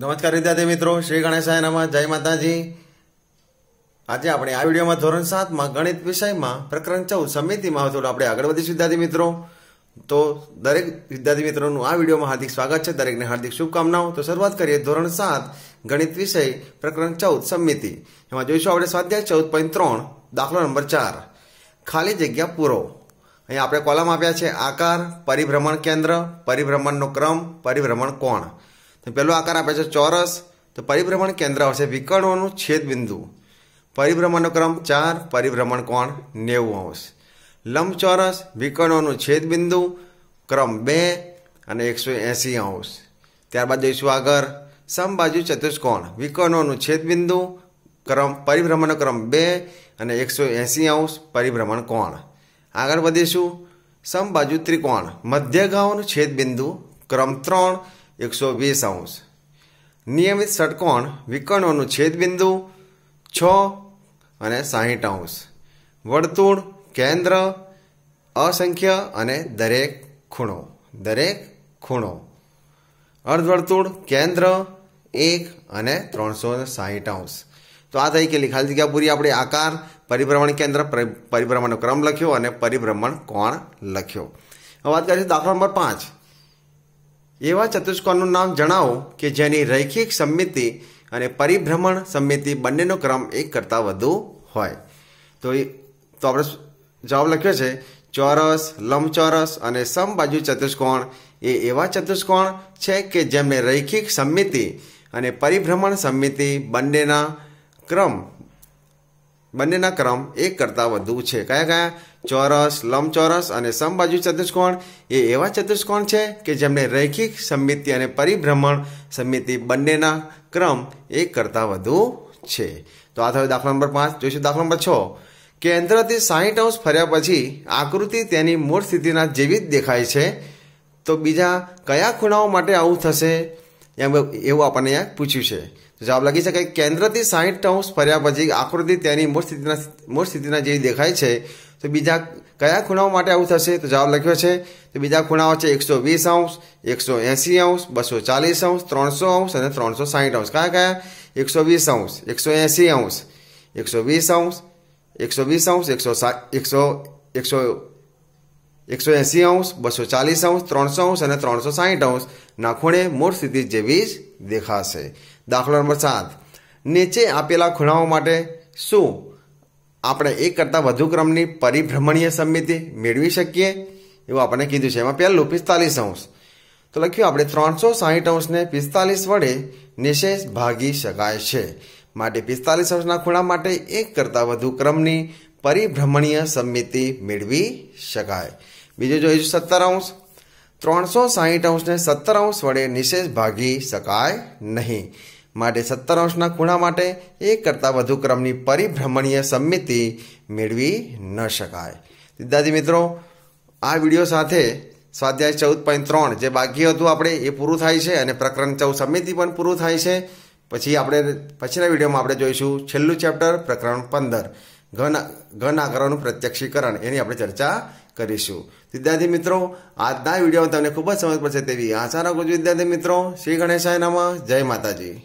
નમસ્કાર વિદ્યાર્થી મિત્રો શ્રી ગણેશાય નમઃ જય માતાજી આજે આપણે આ વિડીયોમાં ધોરણ સાતમાં ગણિત વિષયમાં પ્રકરણ ચૌદ સમિતિમાં થોડું આપણે આગળ વધીશું વિદ્યાર્થી મિત્રો તો દરેક વિદ્યાર્થી મિત્રોનું આ વિડીયોમાં હાર્દિક સ્વાગત છે દરેકને હાર્દિક શુભકામનાઓ તો શરૂઆત કરીએ ધોરણ સાત ગણિત વિષય પ્રકરણ ચૌદ સમિતિ એમાં જોઈશું આપણે સ્વાધ્યાય ચૌદ પોઈન્ટ ત્રણ દાખલો નંબર ચાર ખાલી જગ્યા પૂરો અહીંયા આપણે કોલમ આપ્યા છે આકાર પરિભ્રમણ કેન્દ્ર પરિભ્રમણનો ક્રમ પરિભ્રમણ કોણ તો પહેલો આકાર આપે છે ચોરસ તો પરિભ્રમણ કેન્દ્ર આવશે વિકર્ણોનું છેદબિંદુ પરિભ્રમણનો ક્રમ ચાર પરિભ્રમણ કોણ નેવું આવશે લંબચોરસ વિકર્ણોનું છેદબિંદુ ક્રમ બે અને એકસો એંસી અંશ ત્યારબાદ જઈશું આગળ સમબાજુ ચતુષ્કોણ વિકર્ણોનું છેદબિંદુ ક્રમ પરિભ્રમણનો ક્રમ બે અને એકસો એંસી અંશ પરિભ્રમણ કોણ આગળ વધીશું સમબાજુ ત્રિકોણ મધ્યગાઓનું છેદબિંદુ ક્રમ ત્રણ એકસો વીસ અંશ નિયમિત ષટકોણ વિકર્ણોનું છેદબિંદુ છ અને સાહીઠ અંશ વર્તુળ કેન્દ્ર અસંખ્ય અને દરેક ખૂણો દરેક ખૂણો અર્ધવર્તુળ કેન્દ્ર એક અને ત્રણસો સાહીઠ અંશ તો આ થઈ ગયેલી ખાલી જગ્યા પૂરી આપણે આકાર પરિભ્રમણ કેન્દ્ર પરિભ્રમણનો ક્રમ લખ્યો અને પરિભ્રમણ કોણ લખ્યો હવે વાત કરીશું દાખલા નંબર પાંચ એવા ચતુષ્કોણનું નામ જણાવો કે જેની રૈખિક સમિતિ અને પરિભ્રમણ સમિતિ બંનેનો ક્રમ એક કરતાં વધુ હોય તો એ તો આપણે જવાબ લખ્યો છે ચોરસ લંબચોરસ અને સમબાજુ ચતુષ્કોણ એ એવા ચતુષ્કોણ છે કે જેમને રૈખિક સમિતિ અને પરિભ્રમણ સમિતિ બંનેના ક્રમ બંનેના ક્રમ એક કરતાં વધુ છે કયા કયા ચોરસ લંબચોરસ અને સમબાજુ ચતુષ્કોણ એ એવા ચતુષ્કોણ છે કે જેમને રૈખિક સમિતિ અને પરિભ્રમણ સમિતિ બંનેના ક્રમ એક કરતાં વધુ છે તો આ થયો દાખલા નંબર પાંચ જોઈશું દાખલા નંબર છ કેન્દ્રથી સાહીઠ અંશ ફર્યા પછી આકૃતિ તેની મૂળ સ્થિતિના જેવી જ દેખાય છે તો બીજા કયા ખૂણાઓ માટે આવું થશે એમ એવું આપણને અહીંયા પૂછ્યું છે જવાબ લખી શકાય કેન્દ્રથી સાહીઠ ટર્મ્સ ફર્યા પછી આકૃતિ તેની મૂળ સ્થિતિના મૂળ સ્થિતિના જેવી દેખાય છે તો બીજા કયા ખૂણાઓ માટે આવું થશે તો જવાબ લખ્યો છે તો બીજા ખૂણાઓ છે એકસો વીસ અંશ એકસો એંસી અંશ બસો ચાલીસ અંશ ત્રણસો અંશ અને ત્રણસો સાહીઠ અંશ કયા કયા એકસો વીસ અંશ એકસો એંસી અંશ એકસો વીસ અંશ એકસો વીસ અંશ એકસો એકસો એકસો એકસો એંસી અંશ બસો ચાલીસ અંશ ત્રણસો અંશ અને ત્રણસો સાહીઠ અંશ ખૂણે મૂળ સ્થિતિ જેવી જ દેખાશે દાખલો નંબર સાત નીચે આપેલા ખૂણાઓ માટે શું આપણે એક કરતાં વધુ ક્રમની પરિભ્રમણીય સમિતિ મેળવી શકીએ એવું આપણને કીધું છે એમાં પહેલું પિસ્તાલીસ અંશ તો લખ્યું આપણે ત્રણસો સાહીઠ અંશને પિસ્તાલીસ વડે નિશેષ ભાગી શકાય છે માટે પિસ્તાલીસ અંશના ખૂણા માટે એક કરતાં વધુ ક્રમની પરિભ્રમણીય સમિતિ મેળવી શકાય બીજું જોઈશું સત્તર અંશ ત્રણસો સાહીઠ અંશને સત્તર અંશ વડે નિશેષ ભાગી શકાય નહીં માટે સત્તર અંશના ખૂણા માટે એક કરતાં વધુ ક્રમની પરિભ્રમણીય સંમિતિ મેળવી ન શકાય વિદ્યાર્થી મિત્રો આ વિડીયો સાથે સ્વાધ્યાય ચૌદ પોઈન્ટ ત્રણ જે બાકી હતું આપણે એ પૂરું થાય છે અને પ્રકરણ ચૌદ સમિતિ પણ પૂરું થાય છે પછી આપણે પછીના વિડીયોમાં આપણે જોઈશું છેલ્લું ચેપ્ટર પ્રકરણ પંદર ઘન ઘન આકારોનું પ્રત્યક્ષીકરણ એની આપણે ચર્ચા કરીશું વિદ્યાર્થી મિત્રો આજના વિડીયોમાં તમને ખૂબ જ સમજ પડશે તેવી આશા રાખું છું વિદ્યાર્થી મિત્રો શ્રી ગણેશાય નમઃ જય માતાજી